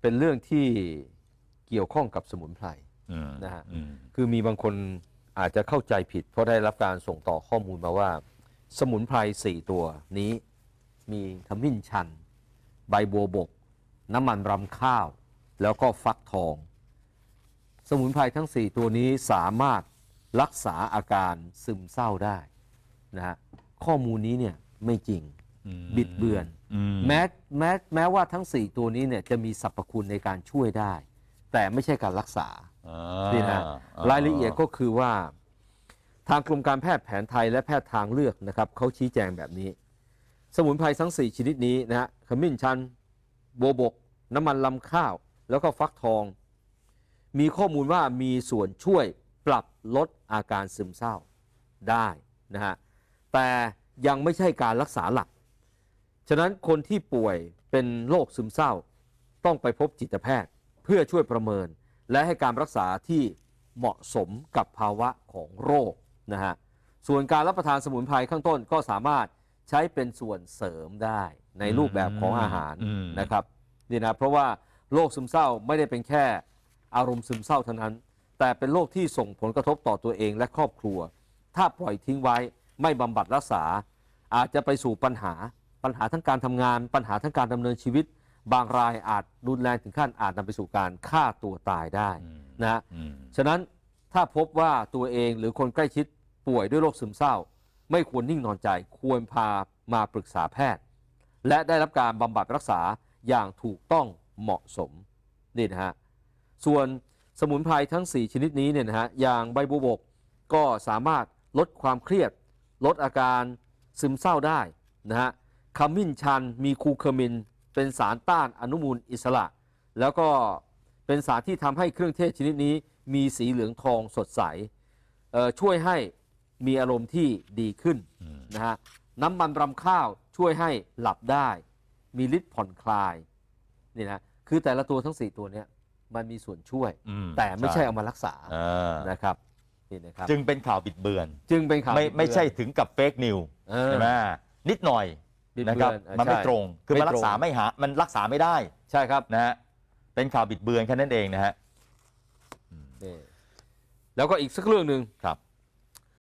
เป็นเรื่องที่เกี่ยวข้องกับสมุนไพรนะฮะคือมีบางคนอาจจะเข้าใจผิด เพราะได้รับการส่งต่อข้อมูลมาว่า สมุนไพรสี่ตัวนี้มีขมิ้นชัน ใบบัวบก น้ำมันรำข้าว แล้วก็ฟักทอง สมุนไพรทั้งสี่ตัวนี้สามารถรักษาอาการซึมเศร้าได้นะฮะข้อมูลนี้เนี่ยไม่จริงบิดเบือนแม้แม้แม้ว่าทั้ง 4 ตัวนี้เนี่ยจะมีสรรพคุณในการช่วยได้ แต่ไม่ใช่การรักษานีนะรายละเอียดก็คือว่าทางกรมการแพทย์แผนไทยและแพทย์ทางเลือกนะครับเขาชี้แจงแบบนี้ สมุนไพรทั้ง 4ชนิดนี้นะฮะขมิ้นชันโบบกน้ำมันลำข้าว แล้วก็ฟักทอง มีข้อมูลว่ามีส่วนช่วยปรับลดอาการซึมเศร้าได้นะฮะแต่ยังไม่ใช่การรักษาหลักฉะนั้นคนที่ป่วยเป็นโรคซึมเศร้า ต้องไปพบจิตแพทย์เพื่อช่วยประเมิน และให้การรักษาที่เหมาะสมกับภาวะของโรคนะฮะส่วนการรับประทานสมุนไพรข้างต้นก็สามารถใช้เป็นส่วนเสริมได้ในรูปแบบของอาหารนะครับนี่นะเพราะว่าโรคซึมเศร้าไม่ได้เป็นแค่อารมณ์ซึมเศร้าเท่านั้น แต่เป็นโรคที่ส่งผลกระทบต่อตัวเองและครอบครัว ถ้าปล่อยทิ้งไว้ไม่บำบัดรักษา อาจจะไปสู่ปัญหาปัญหาทั้งการทำงาน ปัญหาทั้งการดำเนินชีวิต บางรายอาจรุนแรงถึงขั้นอาจนำไปสู่การฆ่าตัวตายได้นะฉะนั้นถ้าพบว่าตัวเองหรือคนใกล้ชิดป่วยด้วยโรคซึมเศร้า ไม่ควรนิ่งนอนใจ ควรพามาปรึกษาแพทย์ และได้รับการบำบัดรักษาอย่างถูกต้องเหมาะสม นี่นะฮะ ส่วนสมุนไพรทั้ง 4ชนิดนี้เนี่ยนะฮะอย่างใบบัวบกก็สามารถลดความเครียด ลดอาการซึมเศร้าได้นะฮะขมิ้นชันมีคูเคอร์มิน เป็นสารต้านอนุมูลอิสระ แล้วก็เป็นสารที่ทำให้เครื่องเทศชนิดนี้มีสีเหลืองทองสดใส ช่วยให้มีอารมณ์ที่ดีขึ้นนะฮะน้ำมันรำข้าวช่วยให้หลับได้ มีฤทธิ์ผ่อนคลายนี่นะคือแต่ละตัวทั้ง 4 ตัวเนี้ยมันมีส่วนช่วยแต่ไม่ใช่เอามารักษานะครับนี่นะครับจึงเป็นข่าวบิดเบือน จึงเป็นข่าวไม่ไม่ใช่ถึงกับเฟกนิวใช่ไหมนิดหน่อยนะครับมันไม่ตรงคือมันรักษาไม่หา มันรักษาไม่ได้ใช่ครับนะฮะเป็นข่าวบิดเบือนแค่นั้นเองนะฮะแล้วก็อีกสักเรื่องหนึ่งครับ